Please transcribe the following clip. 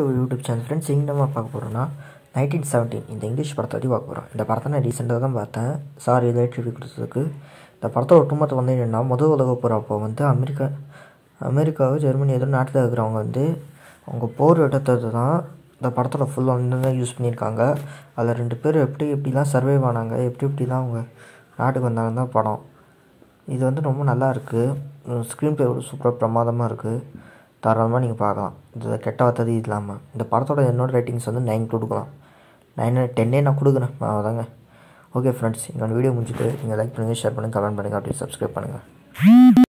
to YouTube channel friends இங்கே பார்க்க போகிறோம்னா நைன்டீன் செவன்டீன் இந்த இங்கிலீஷ் படத்தை பற்றி பார்க்க போகிறோம் இந்த படத்தை நான் ரீசெண்டாக தான் பார்த்தேன் சாரி இதை ரிவ்யூ கொடுத்ததுக்கு இந்த படத்தோட ஒட்டுமொத்த வந்து என்னென்னா முதல் உலக போகிற அப்போ வந்து அமெரிக்கா அமெரிக்காவை ஜெர்மனி ஏதோ நாட்டில் இருக்கிறவங்க வந்து அவங்க போர் இடத்தை தான் இந்த படத்தோட ஃபுல் தான் யூஸ் பண்ணியிருக்காங்க அதில் ரெண்டு பேர் எப்படி எப்படிலாம் சர்வைவ் ஆனாங்க எப்படி எப்படிலாம் அவங்க நாட்டுக்கு வந்தாங்க தான் படம் இது வந்து ரொம்ப நல்லா இருக்குது ஸ்க்ரீன் ப்ளே சூப்பராக பிரமாதமாக இருக்குது தாராளமாக நீங்கள் பார்க்கலாம் இது கெட்ட வார்த்தது இது இல்லாமல் இந்த படத்தோட என்னோடய ரேட்டிங்ஸ் வந்து நைன் கொடுக்கலாம் நைன் டென்னே நான் கொடுக்குறேன் அதாங்க ஓகே ஃப்ரெண்ட்ஸ் இங்கே வீடியோ முடிச்சுட்டு நீங்கள் லைக் பண்ணுங்கள் ஷேர் பண்ணுங்கள் கமெண்ட் பண்ணுங்கள் அப்படியே சப்ஸ்கிரைப் பண்ணுங்கள்